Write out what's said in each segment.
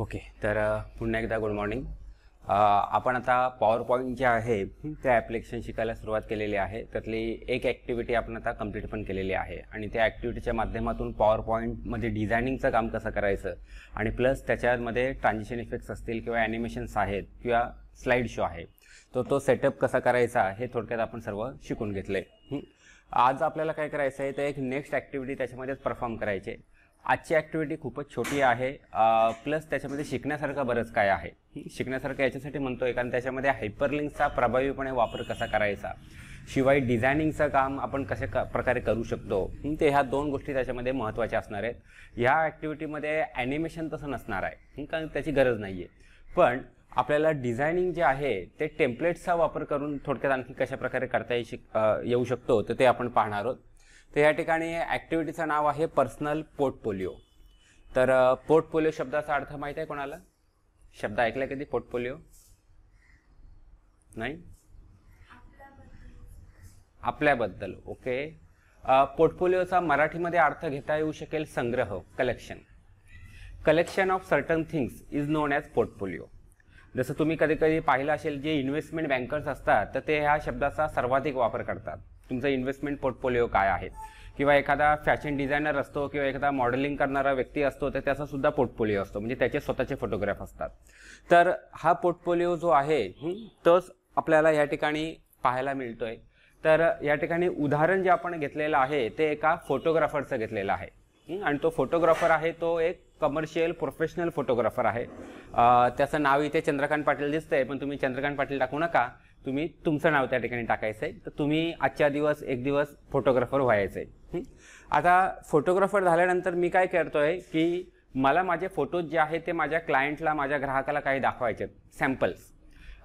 okay तर पुन्हा एकदा गुड मॉर्निंग आपण आता पॉवर पॉईंट जे आहे त्या ॲप्लिकेशन शिकायला सुरुवात केलेली आहे त्यातली एक ॲक्टिव्हिटी आपण आता कंप्लीट पण केलेली आहे आणि त्या ॲक्टिव्हिटीच्या माध्यमातून पॉवर पॉईंटमध्ये डिझायनिंगचं काम कसं करायचं आणि प्लस त्याच्यामध्ये ट्रान्झिशन इफेक्ट्स असतील किंवा ॲनिमेशन्स आहेत किंवा स्लाईड शो आहे तो तो सेटअप कसा करायचा हे थोडक्यात आपण सर्व शिकून घेतलं आहे आज आपल्याला काय करायचं आहे तर एक नेक्स्ट ॲक्टिव्हिटी त्याच्यामध्येच परफॉर्म करायचे आहे आजची ॲक्टिव्हिटी खूपच छोटी आहे प्लस त्याच्यामध्ये शिकण्यासारखं बरंच काय आहे शिकण्यासारखं याच्यासाठी म्हणतो आहे कारण त्याच्यामध्ये हायपरलिंकचा प्रभावीपणे वापर कसा करायचा शिवाय डिझायनिंगचं काम आपण कशा क प्रकारे करू शकतो ते ह्या दोन गोष्टी त्याच्यामध्ये महत्त्वाच्या असणार आहेत ह्या ॲक्टिव्हिटीमध्ये ॲनिमेशन तसं नसणार आहे कारण त्याची गरज नाही आहे पण आपल्याला डिझायनिंग जे आहे ते टेम्पलेट्सचा वापर करून थोडक्यात आणखी कशाप्रकारे करता येऊ शक येऊ शकतो तर ते आपण पाहणार आहोत तर या ठिकाणी ॲक्टिव्हिटीचं नाव आहे पर्सनल पोर्टफोलिओ तर पोर्टफोलिओ शब्दाचा अर्थ माहीत आहे कोणाला शब्द ऐकला कधी पोर्टफोलिओ नाही आपल्याबद्दल ओके पोर्टफोलिओचा मराठीमध्ये अर्थ घेता येऊ शकेल संग्रह collection collection of certain things is known as portfolio जसं तुम्ही कधी कधी पाहिलं असेल जे इन्व्हेस्टमेंट बँकर्स असतात तर ते ह्या शब्दाचा सर्वाधिक वापर करतात तुमचं इन्व्हेस्टमेंट पोर्टफोलिओ काय आहे किंवा एखादा फॅशन डिझायनर असतो किंवा एखादा मॉडेलिंग करणारा व्यक्ती असतो तर त्याचा सुद्धा पोर्टफोलिओ असतो म्हणजे त्याचे स्वतःचे फोटोग्राफ असतात तर हा पोर्टफोलिओ जो आहे तोच आपल्याला या ठिकाणी पाहायला मिळतोय तर या ठिकाणी उदाहरण जे आपण घेतलेलं आहे ते एका फोटोग्राफरचं घेतलेलं आहे आणि तो फोटोग्राफर आहे तो एक कमर्शियल प्रोफेशनल फोटोग्राफर आहे त्याचं नाव इथे चंद्रकांत पाटील दिसतंय पण तुम्ही चंद्रकांत पाटील टाकू नका तुम्ही तुमचं नाव त्या ठिकाणी टाकायचं आहे तर तुम्ही आजच्या दिवस एक दिवस फोटोग्राफर व्हायचं आहे आता फोटोग्राफर झाल्यानंतर मी काय करतो आहे की मला माझे फोटोज जे आहे ते माझ्या क्लायंटला माझ्या ग्राहकाला काही दाखवायचे सॅम्पल्स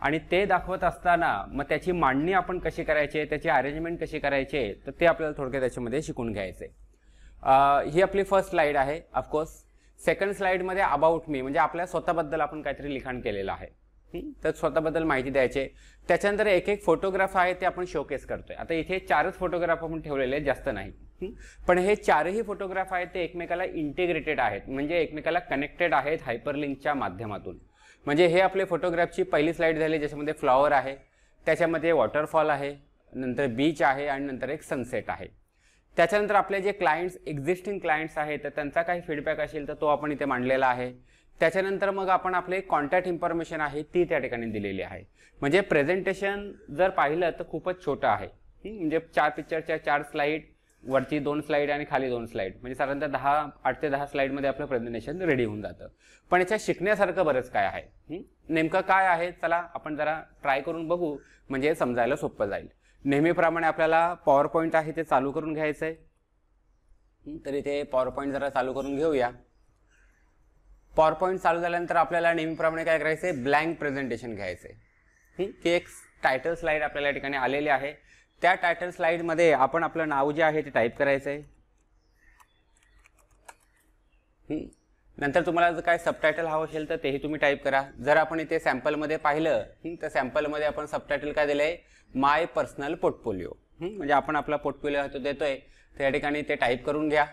आणि ते दाखवत असताना मग त्याची मांडणी आपण कशी करायची आहे त्याची अरेंजमेंट कशी करायची तर ते आपल्याला थोडक्यात त्याच्यामध्ये शिकून घ्यायचं आहे ही आपली फर्स्ट स्लाईड आहे ऑफकोर्स सेकंड स्लाईडमध्ये अबाउट मी म्हणजे आपल्या स्वतःबद्दल आपण काहीतरी लिखाण केलेलं आहे तर स्वतःबद्दल माहिती द्यायचे त्याच्यानंतर एक एक फोटोग्राफ आहे ते आपण शोकेस करतोय आता इथे चारच फोटोग्राफ आपण ठेवलेले आहेत जास्त नाही पण हे चारही फोटोग्राफ आहेत ते एकमेकाला इंटिग्रेटेड आहेत म्हणजे एकमेकाला कनेक्टेड आहेत हायपरलिंकच्या माध्यमातून म्हणजे हे आपले फोटोग्राफची पहिली स्लाइड झाली ज्याच्यामध्ये फ्लॉवर आहे त्याच्यामध्ये वॉटरफॉल आहे नंतर बीच आहे आणि नंतर एक सनसेट आहे त्याच्यानंतर आपले जे क्लायंट्स एक्झिस्टिंग क्लायंट्स आहेत तर त्यांचा काही फीडबॅक असेल तर तो आपण इथे मांडलेला आहे त्याच्यानंतर मग आपण आपले कॉन्टॅक्ट इन्फॉर्मेशन आहे ती त्या ठिकाणी दिलेली आहे म्हणजे प्रेझेंटेशन जर पाहिलं तर खूपच छोटं आहे म्हणजे चार पिक्चरच्या चार स्लाईड वरची दोन स्लाईड आणि खाली दोन स्लाईड म्हणजे साधारणतः दहा आठ ते दहा स्लाईडमध्ये आपलं प्रेझेंटेशन रेडी होऊन जातं पण याच्या शिकण्यासारखं बरंच काय आहे नेमकं काय आहे चला आपण जरा ट्राय करून बघू म्हणजे समजायला सोपं जाईल नेहमीप्रमाणे आपल्याला पॉवर पॉईंट आहे ते चालू करून घ्यायचं आहे तर इथे पॉवर पॉईंट जरा चालू करून घेऊया पॉवर पॉईंट चालू झाल्यानंतर आपल्याला नेहमीप्रमाणे काय करायचं आहे ब्लँक प्रेझेंटेशन घ्यायचं आहे की एक टायटल स्लाईड आपल्याला या ठिकाणी आलेली आहे त्या टायटल स्लाईडमध्ये आपण आपलं नाव जे आहे ते टाईप करायचं आहे नंतर तुम्हाला जर काय सबटायटल हवं असेल तर तेही तुम्ही टाईप करा जर आपण इथे सॅम्पलमध्ये पाहिलं तर सॅम्पलमध्ये आपण सबटायटल काय दिलं आहे माय पर्सनल पोर्टफोलिओ म्हणजे आपण आपला पोर्टफोलिओ तो देतो आहे या ठिकाणी ते टाईप करून घ्या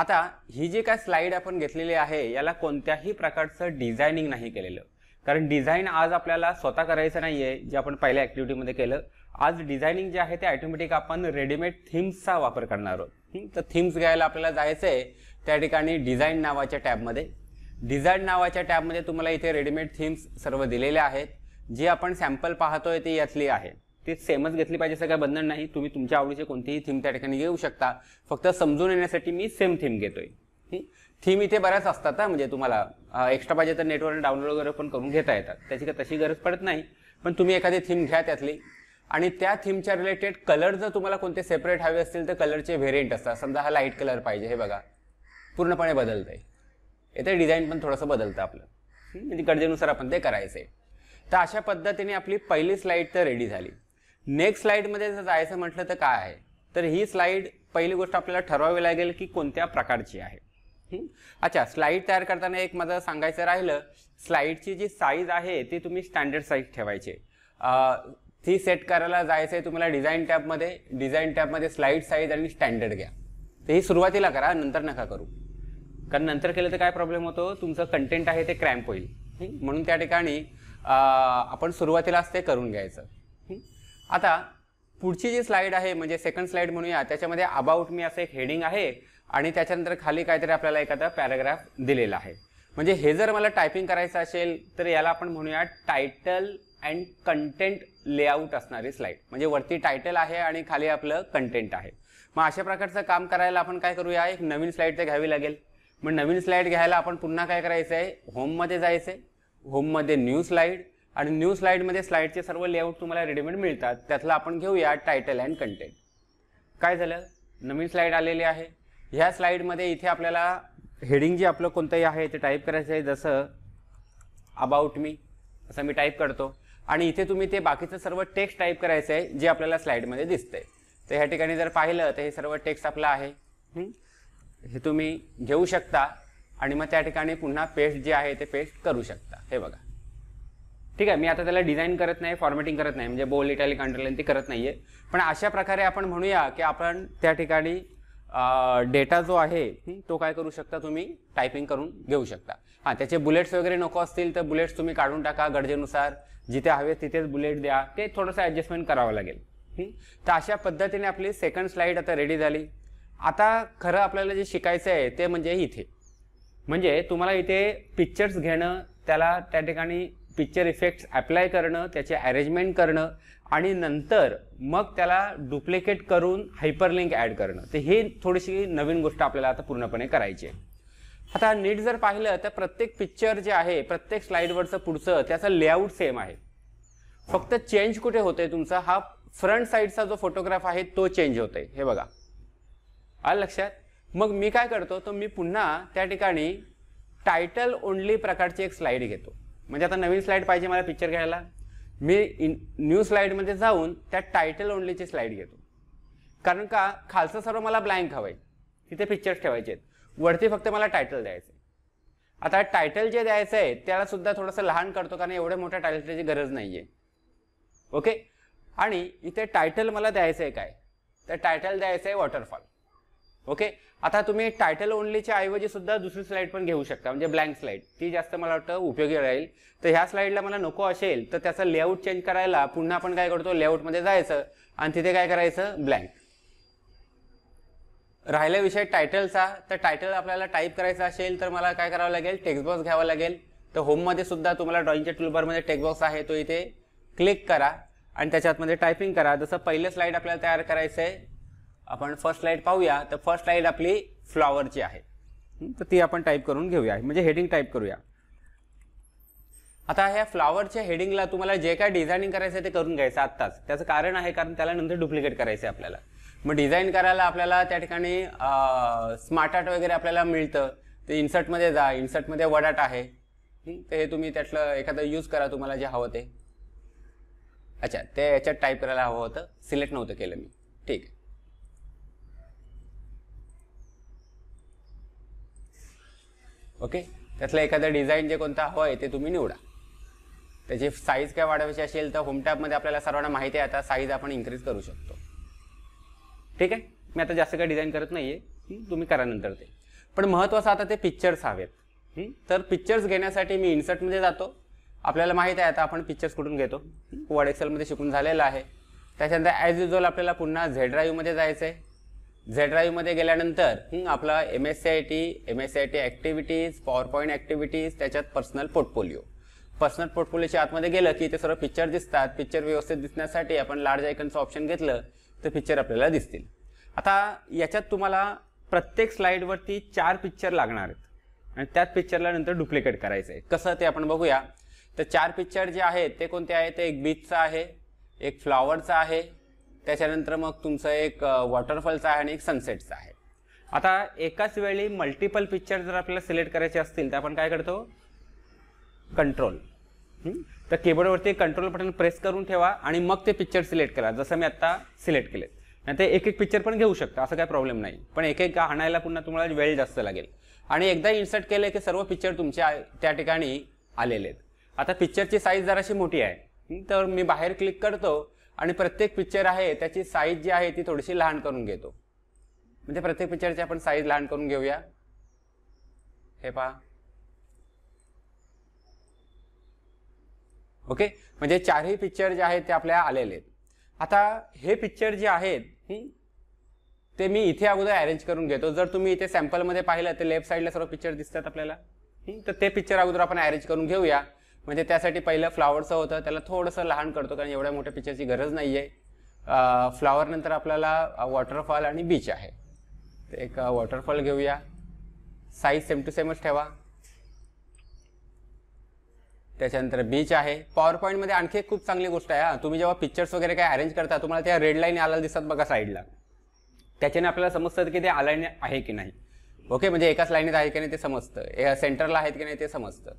आता ही जी काय स्लाईड आपण घेतलेली आहे याला कोणत्याही प्रकारचं डिझायनिंग नाही केलेलं कारण डिझाईन आज आपल्याला स्वतः करायचं नाही आहे जे आपण पहिल्या ॲक्टिव्हिटीमध्ये केलं आज डिझायनिंग जे आहे ते ॲटोमॅटिक आपण रेडीमेड थीम्सचा वापर करणार आहोत तर थीम्स घ्यायला आपल्याला जायचं आहे त्या ठिकाणी डिझाईन नावाच्या टॅबमध्ये डिझाईन नावाच्या टॅबमध्ये तुम्हाला इथे रेडीमेड थीम्स सर्व दिलेल्या आहेत जी आपण सॅम्पल पाहतोय ती यातली आहे ती सेमच घेतली पाहिजे असं बंधन नाही तुम्ही तुमच्या आवडीचे कोणतीही थीम त्या ठिकाणी घेऊ शकता फक्त समजून येण्यासाठी मी सेम थीम घेतोय थीम इथे बऱ्याच असतात ना म्हणजे तुम्हाला एक्स्ट्रा पाहिजे तर नेटवर डाउनलोड वगैरे पण करून घेता येतात त्याची काही तशी गरज पडत नाही पण तुम्ही एखादी थीम घ्या त्यातली आणि त्या थीमच्या रिलेटेड कलर जर तुम्हाला कोणते सेपरेट हवे असतील तर कलरचे व्हेरियंट असतात समजा हा लाईट कलर पाहिजे हे बघा पूर्णपणे बदलतं आहे येतं डिझाईन पण थोडंसं बदलतं आपलं म्हणजे गरजेनुसार आपण ते करायचं आहे तर अशा पद्धतीने आपली पहिली स्लाईड तर रेडी झाली नेक्स्ट स्लाईडमध्ये जर जायचं म्हटलं तर काय आहे तर ही स्लाईड पहिली गोष्ट आपल्याला ठरवावी लागेल की कोणत्या प्रकारची आहे अच्छा स्लाईड तयार करताना एक माझं सांगायचं राहिलं स्लाईडची जी साईज आहे ती तुम्ही स्टँडर्ड साईज ठेवायचे ती सेट करायला जायचं आहे तुम्हाला डिझाईन टॅबमध्ये डिझाईन टॅबमध्ये स्लाईड साईज आणि स्टँडर्ड घ्या तर ही सुरुवातीला करा नंतर नका करू कारण नंतर केलं तर काय प्रॉब्लेम होतो तुमचं कंटेंट आहे ते क्रॅम्प होईल म्हणून त्या ठिकाणी आपण सुरुवातीलाच ते करून घ्यायचं आता पुढची जी स्लाईड आहे म्हणजे सेकंड स्लाईड म्हणूया त्याच्यामध्ये अबाउट मी असं एक हेडिंग आहे आणि त्याच्यानंतर खाली काहीतरी आपल्याला एखादा पॅराग्राफ दिलेला आहे म्हणजे हे जर मला टायपिंग करायचं असेल तर याला आपण म्हणूया टायटल अँड कंटेंट लेआउट असणारी स्लाईड म्हणजे वरती टायटल आहे आणि खाली आपलं कंटेंट आहे मग अशा प्रकारचं काम करायला आपण काय करूया एक नवीन स्लाईड ते घ्यावी लागेल मग नवीन स्लाईड घ्यायला आपण पुन्हा काय करायचं आहे होममध्ये जायचं आहे होममध्ये न्यू स्लाईड आणि न्यू स्लाईडमध्ये स्लाईडचे सर्व लेआउट तुम्हाला रेडीमेड मिळतात त्यातला आपण घेऊया टायटल अँड कंटेंट काय झालं नवीन स्लाईड आलेली आहे ह्या स्लाईडमध्ये इथे आपल्याला हेडिंग जे आपलं कोणतंही आहे ते टाईप करायचं आहे जसं अबाउट मी असं मी टाईप करतो आणि इथे तुम्ही ते बाकीचं सर्व टेक्स्ट टाईप करायचं आहे जे आपल्याला स्लाईडमध्ये दिसतंय तर ह्या ठिकाणी जर पाहिलं तर हे सर्व टेक्स्ट आपलं आहे हे तुम्ही घेऊ शकता आणि मग त्या ठिकाणी पुन्हा पेस्ट जे आहे ते पेस्ट करू शकता हे बघा ठीक आहे मी आता त्याला डिझाईन करत नाही फॉर्मॅटिंग करत नाही म्हणजे बोल इटॅलिक अंडरलाईन ते करत नाही आहे पण अशा प्रकारे आपण म्हणूया की आपण त्या ठिकाणी डेटा जो आहे तो काय करू शकता तुम्ही टायपिंग करून घेऊ शकता हां त्याचे बुलेट्स वगैरे नको असतील तर बुलेट्स तुम्ही काढून टाका गरजेनुसार जिथे हवे तिथेच बुलेट द्या ते थोडंसं ॲडजस्टमेंट करावं लागेल तर अशा पद्धतीने आपली सेकंड स्लाईड आता रेडी झाली आता खरं आपल्याला जे शिकायचं आहे ते म्हणजे इथे म्हणजे तुम्हाला इथे पिक्चर्स घेणं त्याला त्या ठिकाणी पिक्चर इफेक्ट्स अप्लाय करणं त्याचे अरेंजमेंट करणं आणि नंतर मग त्याला डुप्लिकेट करून हायपरलिंक ॲड करणं तर हे थोडीशी नवीन गोष्ट आपल्याला आता पूर्णपणे करायची आहे आता नीट जर पाहिलं तर प्रत्येक पिक्चर जे आहे प्रत्येक स्लाईडवरचं पुढचं त्याचं लेआउट सेम आहे फक्त चेंज कुठे होतंय तुमचा हा फ्रंट साईडचा सा जो फोटोग्राफ आहे तो चेंज होतोय हे बघा आलं लक्षात मग मी काय करतो तर मी पुन्हा त्या ठिकाणी टायटल ओनली प्रकारची एक स्लाईड घेतो म्हणजे आता नवीन स्लाईड पाहिजे मला पिक्चर घ्यायला मी इन न्यू स्लाईडमध्ये जाऊन त्या टायटल ओनलीची स्लाईड घेतो कारण का खालचं सर्व मला ब्लँक हवं आहे तिथे पिक्चर्स ठेवायचे आहेत वरती फक्त मला टायटल द्यायचं आहे आता टायटल जे द्यायचं आहे त्यालासुद्धा थोडंसं लहान करतो कारण एवढ्या मोठ्या टायटलची गरज नाही आहे ओके आणि इथे टायटल मला द्यायचं आहे काय तर टायटल द्यायचं आहे वॉटरफॉल ओके आता तुम्ही टायटल ओनलीच्या ऐवजी सुद्धा दुसरी स्लाईड पण घेऊ शकता म्हणजे ब्लँक स्लाईड ती जास्त मला वाटतं उपयोगी राहील तर ह्या स्लाईडला मला नको असेल तर त्याचं लेआउट चेंज करायला पुन्हा आपण काय करतो लेआउटमध्ये जायचं आणि तिथे काय करायचं ब्लँक राहिला विषय टायटलचा तर टायटल आपल्याला टाईप करायचा असेल तर मला काय करावं लागेल बॉक्स घ्यावा लागेल तर होममध्ये सुद्धा तुम्हाला ड्रॉइंगच्या टूलबारमध्ये बॉक्स आहे तो इथे क्लिक करा आणि त्याच्यातमध्ये टायपिंग करा जसं पहिलं स्लाईड आपल्याला तयार करायचं आहे आपण फर्स्ट स्लाईड पाहूया तर फर्स्ट स्लाईड आपली फ्लॉवरची आहे तर ती आपण टाईप करून घेऊया म्हणजे हेडिंग टाईप करूया आता ह्या फ्लॉवरच्या हेडिंगला तुम्हाला जे काय डिझायनिंग करायचं ते करून घ्यायचं आत्ताच त्याचं कारण आहे कारण त्याला नंतर डुप्लिकेट करायचं आहे आपल्याला मग डिझाईन करायला आपल्याला त्या ठिकाणी स्मार्ट आर्ट वगैरे आपल्याला मिळतं ते इन्सर्टमध्ये जा इन्सर्टमध्ये वडाट आहे ते हे तुम्ही त्यातलं एखादं यूज करा तुम्हाला जे हवं ते अच्छा ते याच्यात टाईप करायला हवं होतं सिलेक्ट नव्हतं केलं मी ठीक आहे ओके त्यातलं एखादं डिझाईन जे कोणतं हवं आहे ते तुम्ही निवडा त्याची साईज काय वाढवायची असेल तर होमटॅपमध्ये आपल्याला सर्वांना माहिती आहे आता साईज आपण इन्क्रीज करू शकतो ठीक आहे मी आता जास्त काही डिझाईन करत नाही आहे तुम्ही करा नंतर ते पण महत्त्वाचं आता ते पिक्चर्स हवेत तर पिक्चर्स घेण्यासाठी मी इन्सर्टमध्ये जातो आपल्याला माहीत आहे आता आपण पिक्चर्स कुठून घेतो वर्ड एक्सेलमध्ये शिकून झालेलं आहे त्याच्यानंतर ॲज युजल आपल्याला पुन्हा झेड ड्राईव्हमध्ये जायचं आहे झेड ड्राईव्हमध्ये गेल्यानंतर आपला M S C I T M S C I T activities power point activities त्याच्यात पर्सनल पोर्टफोलिओ पर्सनल पोर्टफोलिओच्या आतमध्ये गेलं की ते सर्व पिक्चर दिसतात पिक्चर व्यवस्थित दिसण्यासाठी आपण लार्ज आयकनचं ऑप्शन घेतलं तर पिक्चर आपल्याला दिसतील आता याच्यात तुम्हाला प्रत्येक स्लाईडवरती चार पिक्चर लागणार आहेत आणि त्याच पिक्चरला नंतर डुप्लिकेट करायचं आहे कसं ते आपण बघूया तर चार पिक्चर जे आहेत ते कोणते आहेत ते एक बीचचं आहे एक फ्लॉवरचं आहे त्याच्यानंतर मग तुमचं एक वॉटरफॉलचं आहे आणि एक सनसेटचा आहे आता एकाच वेळी मल्टिपल पिक्चर जर आपल्याला सिलेक्ट करायचे असतील तर आपण काय करतो कंट्रोल तर कीबोर्डवरती कंट्रोल बटन प्रेस करून ठेवा आणि मग ते पिक्चर सिलेक्ट करा जसं मी आत्ता सिलेक्ट केलेत नाही ते एक एक पिक्चर पण घेऊ शकता असं काही प्रॉब्लेम नाही पण एक एक आणायला पुन्हा तुम्हाला वेळ जास्त लागेल आणि एकदा इन्सर्ट केले की सर्व पिक्चर तुमच्या त्या ठिकाणी आलेले आहेत आता पिक्चरची साईज जराशी मोठी आहे तर मी बाहेर क्लिक करतो आणि प्रत्येक पिक्चर आहे त्याची साईज जी आहे ती थोडीशी लहान करून घेतो म्हणजे प्रत्येक पिक्चरची आपण साईज लहान करून घेऊया हे पहा ओके म्हणजे चारही पिक्चर जे आहेत ते आपल्या आलेले आहेत आता हे पिक्चर जे आहेत ते मी इथे अगोदर अरेंज करून घेतो जर तुम्ही इथे सॅम्पलमध्ये पाहिलं तर लेफ्ट साईडला सर्व पिक्चर दिसतात आपल्याला तर ते पिक्चर अगोदर आपण अरेंज करून घेऊया म्हणजे त्यासाठी पहिलं फ्लावरचं होतं त्याला थोडंसं लहान करतो कारण एवढ्या मोठ्या पिक्चरची गरज नाही आहे फ्लावरनंतर आपल्याला वॉटरफॉल आणि बीच आहे एक वॉटरफॉल घेऊया साईज सेम टू सेमच ठेवा त्याच्यानंतर बीच आहे पॉवर पॉईंटमध्ये आणखी एक खूप चांगली गोष्ट आहे तुम्ही जेव्हा पिक्चर्स वगैरे काय अरेंज करता तुम्हाला त्या रेड लाईन आला दिसतात बघा साईडला त्याच्याने आपल्याला समजतं की ते आलाईन आहे की नाही ओके म्हणजे एकाच लाईनीत आहे की नाही ते समजतं सेंटरला आहेत की नाही ते समजतं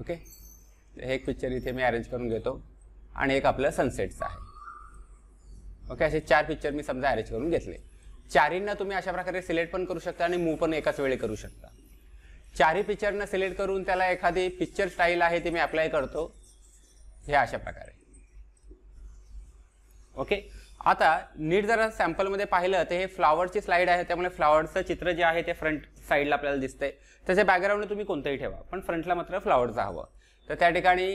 ओके हे एक पिक्चर इथे मी अरेंज करून घेतो आणि एक आपलं सनसेटचं आहे ओके असे चार पिक्चर मी समजा अरेंज करून घेतले चारींना तुम्ही अशा प्रकारे सिलेक्ट पण करू शकता आणि मूव पण एकाच वेळी करू शकता चारही पिक्चरना सिलेक्ट करून त्याला एखादी पिक्चर स्टाईल आहे ती मी अप्लाय करतो हे अशा प्रकारे ओके आता नीट जरा सॅम्पलमध्ये पाहिलं तर हे फ्लावरची स्लाईड आहे त्यामुळे फ्लावरचं चित्र जे आहे ते फ्रंट साईडला आपल्याला दिसतंय त्याच्या बॅकग्राऊंडने तुम्ही कोणतंही ठेवा पण फ्रंटला मात्र फ्लावरचं हवं तर त्या ठिकाणी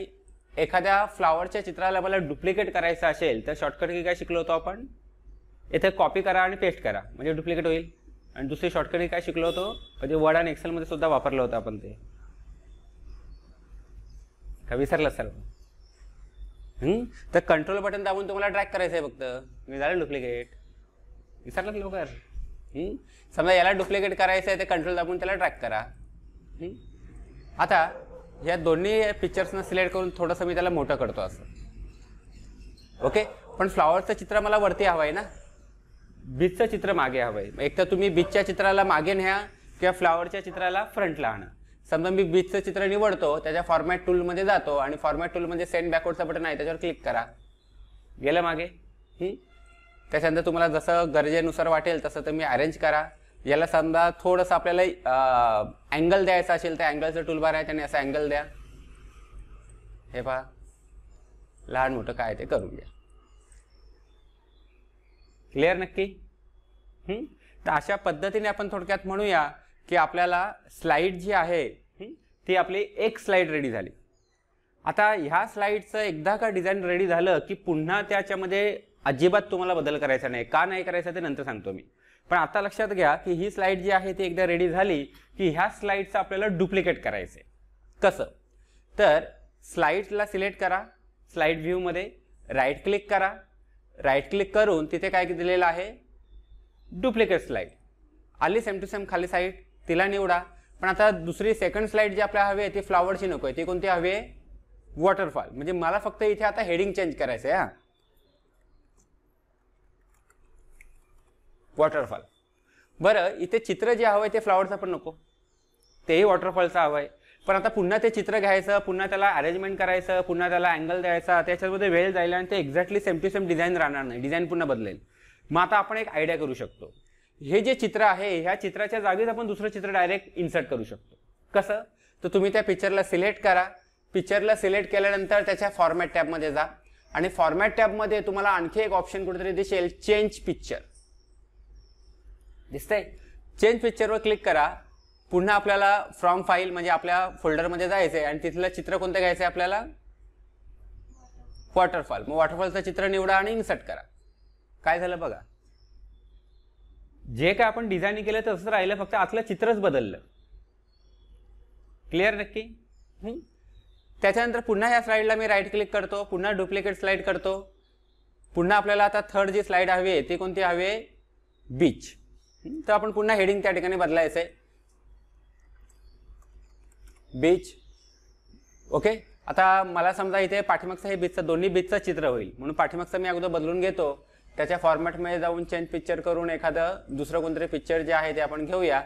एखाद्या फ्लावरच्या चित्राला मला डुप्लिकेट करायचं असेल तर शॉर्टकट की काय शिकलो होतो आपण इथे कॉपी करा आणि पेस्ट करा म्हणजे डुप्लिकेट होईल आणि दुसरी शॉर्टकट काय शिकलो होतो म्हणजे वर्ड आणि एक्सेलमध्ये सुद्धा वापरलं होतं आपण ते का विसरलं सर्व तर कंट्रोल बटन दाबून तुम्हाला ट्रॅक करायचं आहे फक्त मी झालं डुप्लिकेट विसरलं लवकर समजा याला डुप्लिकेट करायचं आहे ते कंट्रोल दाबून त्याला ट्रॅक करा आता या दोन्ही पिक्चर्सना सिलेक्ट करून थोडंसं मी त्याला मोठं करतो असं ओके पण फ्लॉवरचं चित्र मला वरती हवं आहे ना बीचचं चित्र मागे हवं आहे एक तर तुम्ही बीचच्या चित्राला मागे न्या किंवा फ्लॉवरच्या चित्राला फ्रंटला आणा समजा मी बीचचं चित्र निवडतो त्याच्या फॉर्मॅट टूलमध्ये जातो आणि फॉर्मॅट टूलमध्ये सेंड बॅकवर्डचं बटन आहे त्याच्यावर क्लिक करा गेलं मागे त्याच्यानंतर तुम्हाला जसं गरजेनुसार वाटेल तसं तुम्ही अरेंज करा याला समजा थोडंसं आपल्याला अँगल द्यायचं असेल तर अँगलचं टूलबार आहे त्याने असं अँगल द्या हे पहा लहान मोठं काय ते करून घ्या क्लिअर नक्की तर अशा पद्धतीने आपण थोडक्यात म्हणूया की आपल्याला स्लाईड जी आहे ती आपली एक स्लाईड रेडी झाली आता ह्या स्लाईडचं एकदा का डिझाईन रेडी झालं की पुन्हा त्याच्यामध्ये अजिबात तुम्हाला बदल करायचा नाही का नाही करायचा ते नंतर सांगतो मी पण आता लक्षात घ्या की ही स्लाईड जी आहे ती एकदा रेडी झाली की ह्या स्लाईडचं आपल्याला डुप्लिकेट करायचं कसं तर स्लाईडला सिलेक्ट करा स्लाईड व्ह्यूमध्ये राईट क्लिक करा राईट क्लिक करून तिथे काय दिलेलं आहे डुप्लिकेट स्लाईड आली सेम टू सेम खाली साईड तिला निवडा पण आता दुसरी सेकंड स्लाईड जी आपल्याला हवी आहे ती फ्लावरची नको आहे ती कोणती हवी आहे वॉटरफॉल म्हणजे मला फक्त इथे आता हेडिंग चेंज करायचं आहे हां वॉटरफॉल बरं इथे चित्र जे हवं आहे ते फ्लॉवरचं पण नको तेही वॉटरफॉलचं हवं आहे पण आता पुन्हा ते चित्र घ्यायचं पुन्हा त्याला अरेंजमेंट करायचं पुन्हा त्याला अँगल द्यायचा त्याच्यामध्ये वेळ जाईल आणि ते exactly same to same design राहणार नाही डिझाईन पुन्हा बदलेल मग आता आपण एक आयडिया करू शकतो हे जे चित्र आहे ह्या चित्राच्या जागीच आपण दुसरं चित्र डायरेक्ट इन्सर्ट करू शकतो कसं तर तुम्ही त्या पिक्चरला सिलेक्ट करा पिक्चरला सिलेक्ट केल्यानंतर त्याच्या फॉर्मॅट टॅबमध्ये जा आणि फॉर्मॅट टॅबमध्ये तुम्हाला आणखी एक ऑप्शन कुठेतरी दिसेल चेंज पिक्चर दिसतंय चेंज पिक्चरवर क्लिक करा पुन्हा आपल्याला फ्रॉम फाईल म्हणजे आपल्या फोल्डरमध्ये जायचं आहे आणि तिथलं चित्र कोणतं घ्यायचं आहे आपल्याला वॉटरफॉल मग वॉटरफॉलचं चित्र निवडा आणि इन्सर्ट करा काय झालं बघा जे काय आपण डिझाईन केलं तसंच राहिलं फक्त आतलं चित्रच बदललं क्लिअर नक्की त्याच्यानंतर पुन्हा या स्लाईडला मी राईट क्लिक करतो पुन्हा डुप्लिकेट स्लाईड करतो पुन्हा आपल्याला आता थर्ड जी स्लाईड हवी आहे ती कोणती हवी आहे बीच तर आपण पुन्हा हेडिंग त्या ठिकाणी बदलायचं आहे बीच ओके आता मला समजा इथे पाठीमागचं हे बीचचं दोन्ही बीचचं चित्र होईल म्हणून पाठीमागचं मी अगोदर बदलून घेतो त्याच्या फॉर्मॅटमध्ये जाऊन चेंज पिक्चर करून एखादं दुसरं कोणतरी पिक्चर जे आहे ते आपण घेऊया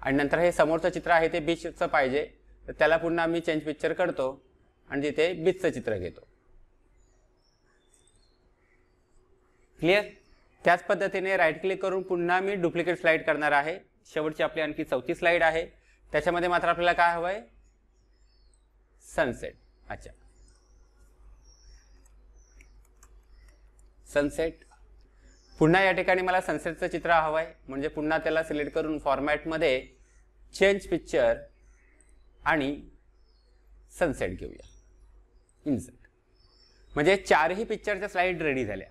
आणि नंतर हे समोरचं चित्र आहे ते बीचचं पाहिजे तर त्याला पुन्हा मी चेंज पिक्चर करतो आणि तिथे बीचचं चित्र घेतो क्लिअर त्याच पद्धतीने राईट क्लिक करून पुन्हा मी डुप्लिकेट स्लाईड करणार आहे शेवटची आपली आणखी चौथी स्लाईड आहे त्याच्यामध्ये मात्र आपल्याला काय हवं आहे सनसेट अच्छा सनसेट पुन्हा या ठिकाणी मला सनसेटचं चित्र हवं आहे म्हणजे पुन्हा त्याला सिलेक्ट करून फॉर्मॅटमध्ये चेंज पिक्चर आणि सनसेट घेऊया इन्सर्ट म्हणजे चारही पिक्चरच्या स्लाईड रेडी झाल्या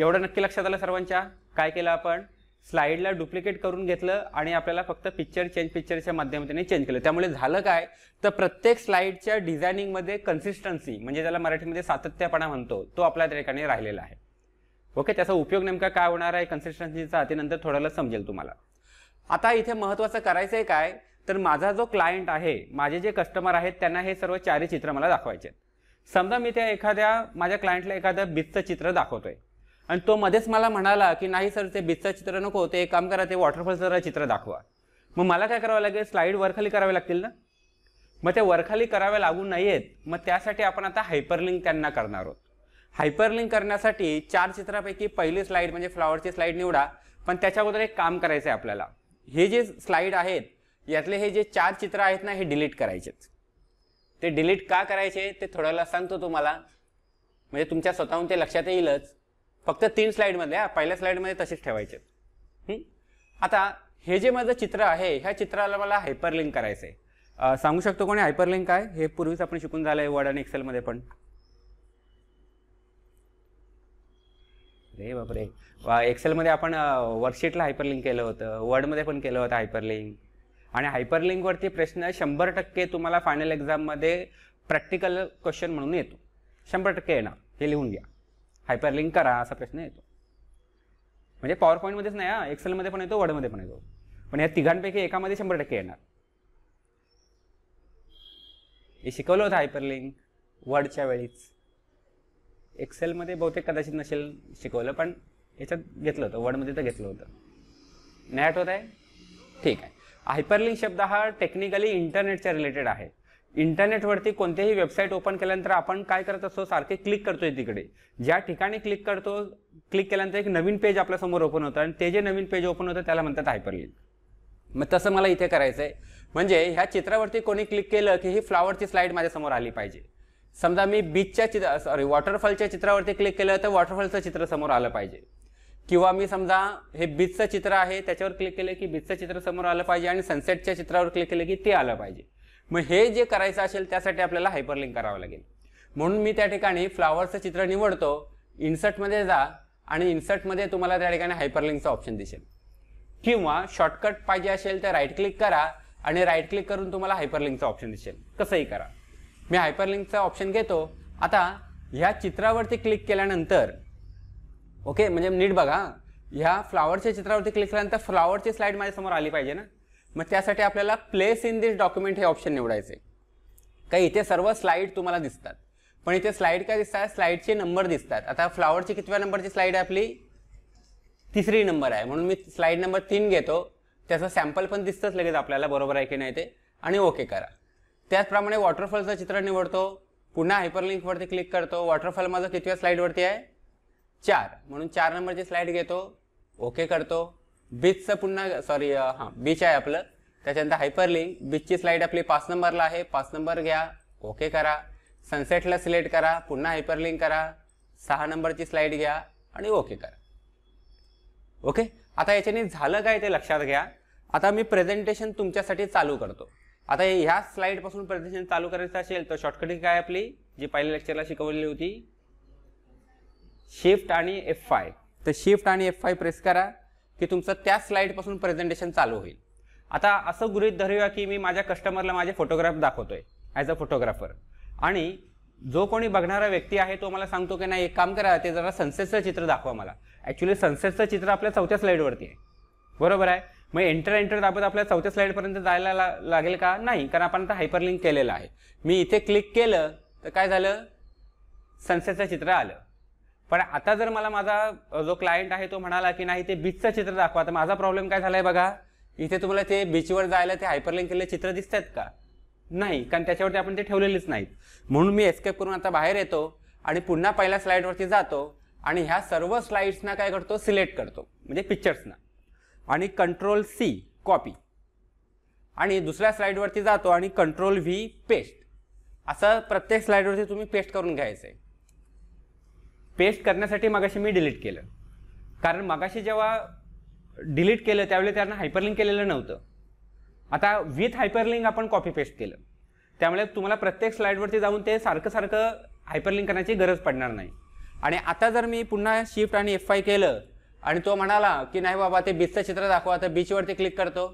एवढं नक्की लक्षात आलं सर्वांच्या काय केलं आपण स्लाईडला डुप्लिकेट करून घेतलं आणि आपल्याला फक्त पिक्चर चेंज पिक्चरच्या माध्यमातून चेंज केलं त्यामुळे झालं काय तर प्रत्येक स्लाईडच्या डिझायनिंगमध्ये कन्सिस्टन्सी म्हणजे ज्याला मराठीमध्ये सातत्यपणा म्हणतो तो आपल्या त्या ठिकाणी राहिलेला आहे ओके त्याचा उपयोग नेमका काय होणार आहे कन्सिस्टन्सीचा अतिनंतर थोड्याला समजेल तुम्हाला आता इथे महत्त्वाचं करायचं आहे काय तर माझा जो क्लायंट आहे माझे जे कस्टमर आहेत त्यांना हे सर्व चारही चित्र मला दाखवायचे समजा मी त्या एखाद्या माझ्या क्लायंटला एखाद्या बीजचं चित्र दाखवतोय आणि तो मध्येच मला म्हणाला की नाही सर ते बीचचं चित्र नको ते एक काम करा ते वॉटरफॉल जरा चित्र दाखवा मग मला काय करावं लागेल स्लाईड वरखाली करावे लागतील ना मग ते वरखाली करावे लागू नयेत मग त्यासाठी आपण आता हायपरलिंक त्यांना करणार आहोत हायपरलिंक करण्यासाठी चार चित्रापैकी पहिली स्लाईड म्हणजे फ्लॉवरची स्लाईड निवडा पण त्याच्याबद्दल एक काम करायचं आहे आपल्याला हे जे स्लाईड आहेत यातले हे जे चार चित्र आहेत ना हे डिलीट करायचेच ते डिलीट का करायचे ते थोड्याला सांगतो तुम्हाला म्हणजे तुमच्या स्वतःहून ते लक्षात येईलच फक्त तीन स्लाईडमधल्या पहिल्या स्लाईडमध्ये तसेच ठेवायचे आता हे जे माझं चित्र आहे ह्या चित्राला मला हायपरलिंक करायचं आहे सांगू शकतो कोणी हायपरलिंक काय हे पूर्वीच आपण शिकून झालं आहे वर्ड आणि एक्सेलमध्ये पण रे बापरे एक्सेलमध्ये आपण वर्कशीटला हायपरलिंक केलं होतं वर्डमध्ये पण केलं होतं हायपरलिंक आणि हायपरलिंकवरती प्रश्न शंभर टक्के तुम्हाला फायनल एक्झाममध्ये प्रॅक्टिकल क्वेश्चन म्हणून येतो शंभर टक्के येणार हे लिहून घ्या हायपरलिंक करा असा प्रश्न येतो म्हणजे पॉवर पॉईंटमध्येच नाही हा एक्सेलमध्ये पण येतो वर्डमध्ये पण येतो पण या तिघांपैकी एकामध्ये शंभर टक्के येणार हे शिकवलं होतं हायपरलिंक वर्डच्या वेळीच एक्सेलमध्ये बहुतेक कदाचित नसेल शिकवलं पण याच्यात घेतलं होतं वर्डमध्ये तर घेतलं होतं नाही आठवत आहे ठीक आहे हायपरलिंक शब्द हा टेक्निकली इंटरनेटच्या रिलेटेड आहे इंटरनेटवरती कोणत्याही वेबसाईट ओपन केल्यानंतर आपण काय करत असतो सारखे क्लिक करतोय तिकडे ज्या ठिकाणी क्लिक करतो क्लिक केल्यानंतर एक नवीन पेज आपल्यासमोर ओपन होतं आणि ते जे नवीन पेज ओपन होतं त्याला म्हणतात हायपरलिंक मग तसं मला इथे करायचं आहे म्हणजे ह्या चित्रावरती कोणी क्लिक केलं की ही फ्लावरची स्लाईड माझ्यासमोर आली पाहिजे समजा मी बीचच्या चित्र सॉरी वॉटरफॉलच्या चित्रावरती क्लिक केलं तर वॉटरफॉलचं चित्र समोर आलं पाहिजे किंवा मी समजा हे बीचचं चित्र आहे त्याच्यावर क्लिक केलं की बीचचं चित्र समोर आलं पाहिजे आणि सनसेटच्या चित्रावर क्लिक केलं की ते आलं पाहिजे मग हे जे करायचं असेल त्यासाठी आपल्याला हायपरलिंक करावं लागेल म्हणून मी त्या ठिकाणी फ्लावरचं चित्र निवडतो इन्सर्टमध्ये जा आणि इन्सर्टमध्ये तुम्हाला त्या ठिकाणी हायपरलिंकचं ऑप्शन दिसेल किंवा शॉर्टकट पाहिजे असेल तर राईट क्लिक करा आणि राईट क्लिक करून तुम्हाला हायपरलिंकचं ऑप्शन दिसेल कसंही करा मी हायपरलिंकचं ऑप्शन घेतो आता ह्या चित्रावरती क्लिक केल्यानंतर ओके म्हणजे नीट बघा ह्या फ्लावरच्या चित्रावरती क्लिक केल्यानंतर फ्लावरची स्लाईड माझ्यासमोर आली पाहिजे ना मग त्यासाठी आपल्याला प्लेस इन दिस डॉक्युमेंट हे ऑप्शन निवडायचे काही इथे सर्व स्लाईड तुम्हाला दिसतात पण इथे स्लाईड काय दिसतात स्लाईडचे नंबर दिसतात आता फ्लावरची कितव्या नंबरची स्लाईड आहे आपली तिसरी नंबर आहे म्हणून मी स्लाईड नंबर तीन घेतो त्याचं सॅम्पल पण दिसतंच लगेच आपल्याला बरोबर आहे की नाही ते आणि ओके करा त्याचप्रमाणे वॉटरफॉलचं चित्र निवडतो पुन्हा हायपरलिंकवरती क्लिक करतो वॉटरफॉल माझं कितव्या स्लाईडवरती आहे चार म्हणून चार नंबरची स्लाईड घेतो ओके करतो बीचचं पुन्हा सॉरी हां बीच आहे आपलं त्याच्यानंतर हायपरलिंक बीचची स्लाईड आपली पाच नंबरला आहे पाच नंबर घ्या ओके करा सनसेटला सिलेक्ट करा पुन्हा लिंक करा सहा नंबरची स्लाईड घ्या आणि ओके करा ओके आता याच्याने झालं काय ते लक्षात घ्या आता मी प्रेझेंटेशन तुमच्यासाठी चालू करतो आता ह्या स्लाईडपासून प्रेझेंटेशन चालू करायचं असेल तर शॉर्टकटिंग काय आपली जी पहिल्या लेक्चरला शिकवलेली होती शिफ्ट आणि एफ फाय तर शिफ्ट आणि एफ फाय प्रेस करा की तुमचं त्या स्लाईडपासून प्रेझेंटेशन चालू होईल आता असं गृहित धरूया की मी माझ्या कस्टमरला माझे फोटोग्राफ दाखवतोय ॲज अ फोटोग्राफर आणि जो कोणी बघणारा व्यक्ती आहे तो मला सांगतो की नाही एक काम करा ते जरा सनसेटचं चित्र दाखवा मला ॲक्च्युली सनसेटचं चित्र आपल्या चौथ्या स्लाईडवरती आहे बरोबर आहे मग एंटर एंटर दाबत आपल्या चौथ्या स्लाईडपर्यंत जायला लागेल का नाही कारण आपण आता हायपरलिंक केलेलं आहे मी इथे क्लिक केलं तर काय झालं सनसेटचं चित्र आलं पण आता जर मला माझा जो क्लायंट आहे तो म्हणाला की नाही ते बीचचं चित्र दाखवा तर माझा प्रॉब्लेम काय झाला आहे बघा इथे तुम्हाला ते बीचवर जायला ते हायपरलिंक केलेले चित्र दिसत आहेत का नाही कारण त्याच्यावरती आपण ते ठेवलेलेच नाहीत म्हणून मी एस्केप करून आता बाहेर येतो आणि पुन्हा पहिल्या स्लाईडवरती जातो आणि ह्या सर्व स्लाईड्सना काय करतो सिलेक्ट करतो म्हणजे पिक्चर्सना आणि कंट्रोल सी कॉपी आणि दुसऱ्या स्लाईडवरती जातो आणि कंट्रोल व्ही पेस्ट असं प्रत्येक स्लाईडवरती तुम्ही पेस्ट करून घ्यायचं आहे पेस्ट करण्यासाठी मगाशी मी डिलीट केलं कारण मगाशी जेव्हा डिलीट केलं त्यावेळी त्यांना हायपरलिंक केलेलं नव्हतं आता विथ हायपरलिंक आपण कॉपी पेस्ट केलं त्यामुळे तुम्हाला प्रत्येक स्लाईडवरती जाऊन ते सारखं सारखं हायपरलिंक करण्याची गरज पडणार नाही आणि आता जर मी पुन्हा शिफ्ट आणि एफ आय केलं आणि तो म्हणाला की नाही बाबा ते बीचचं चित्र दाखवा तर बीचवरती क्लिक करतो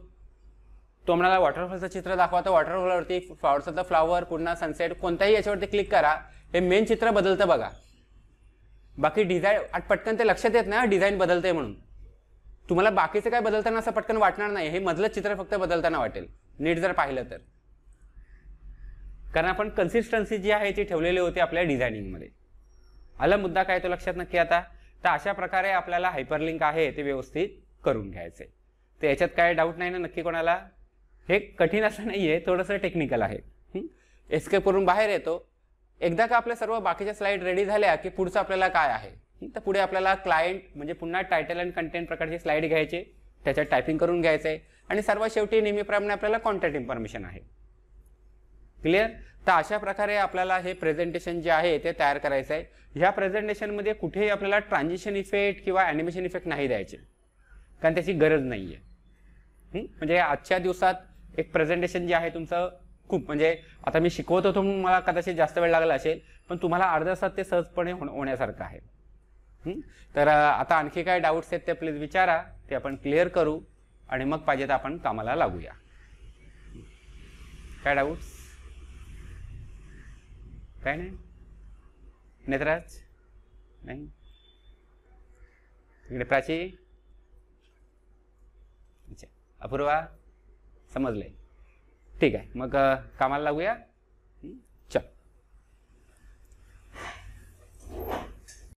तो म्हणाला वॉटरफॉलचं चित्र दाखवा तर वॉटरफॉलवरती फ्लॉवरचा फ्लावर पुन्हा सनसेट कोणत्याही याच्यावरती क्लिक करा हे मेन चित्र बदलतं बघा बाकी डिझाईन पटकन ते लक्षात येत नाही डिझाईन बदलते म्हणून तुम्हाला बाकीचं काय बदलताना असं पटकन वाटणार नाही हे मधलं चित्र फक्त बदलताना वाटेल नीट जर पाहिलं तर कारण आपण कन्सिस्टन्सी जी आहे ती ठेवलेली होती आपल्या डिझायनिंगमध्ये आला मुद्दा काय तो लक्षात नक्की आता तर अशा प्रकारे आपल्याला हायपरलिंक आहे ते व्यवस्थित करून घ्यायचे तर याच्यात काय डाऊट नाही ना नक्की कोणाला हे कठीण असं नाही आहे थोडंसं टेक्निकल आहे एस्केप करून बाहेर येतो एकदा का आपल्या सर्व बाकीच्या स्लाईड रेडी झाल्या की पुढचं आपल्याला काय आहे तर पुढे आपल्याला क्लायंट म्हणजे पुन्हा टायटल अँड कंटेंट प्रकारची स्लाईड घ्यायचे त्याच्यात टायपिंग करून घ्यायचं आहे आणि सर्वात शेवटी नेहमीप्रमाणे आपल्याला कॉन्टॅक्ट इन्फॉर्मेशन आहे क्लिअर तर अशा प्रकारे आपल्याला हे प्रेझेंटेशन जे आहे ते तयार करायचं आहे ह्या प्रेझेंटेशनमध्ये कुठेही आपल्याला ट्रान्झिशन इफेक्ट किंवा ॲनिमेशन इफेक्ट नाही द्यायचे कारण त्याची गरज नाही आहे म्हणजे आजच्या दिवसात एक प्रेझेंटेशन जे आहे तुमचं खूप म्हणजे आता मी शिकवत होतो म्हणून मला कदाचित जास्त वेळ लागला असेल पण तुम्हाला अर्धा ते सहजपणे हो-, होण्यासारखं आहे तर आता आणखी काय डाऊट्स आहेत ते प्लीज विचारा ते आपण क्लिअर करू आणि मग पाहिजे तर आपण कामाला लागूया काय डाऊट्स काय नाही नेत्राज नाही इकडे प्राची अच्छा अपूर्वा समजले ठीक आहे मग कामाला लागूया चल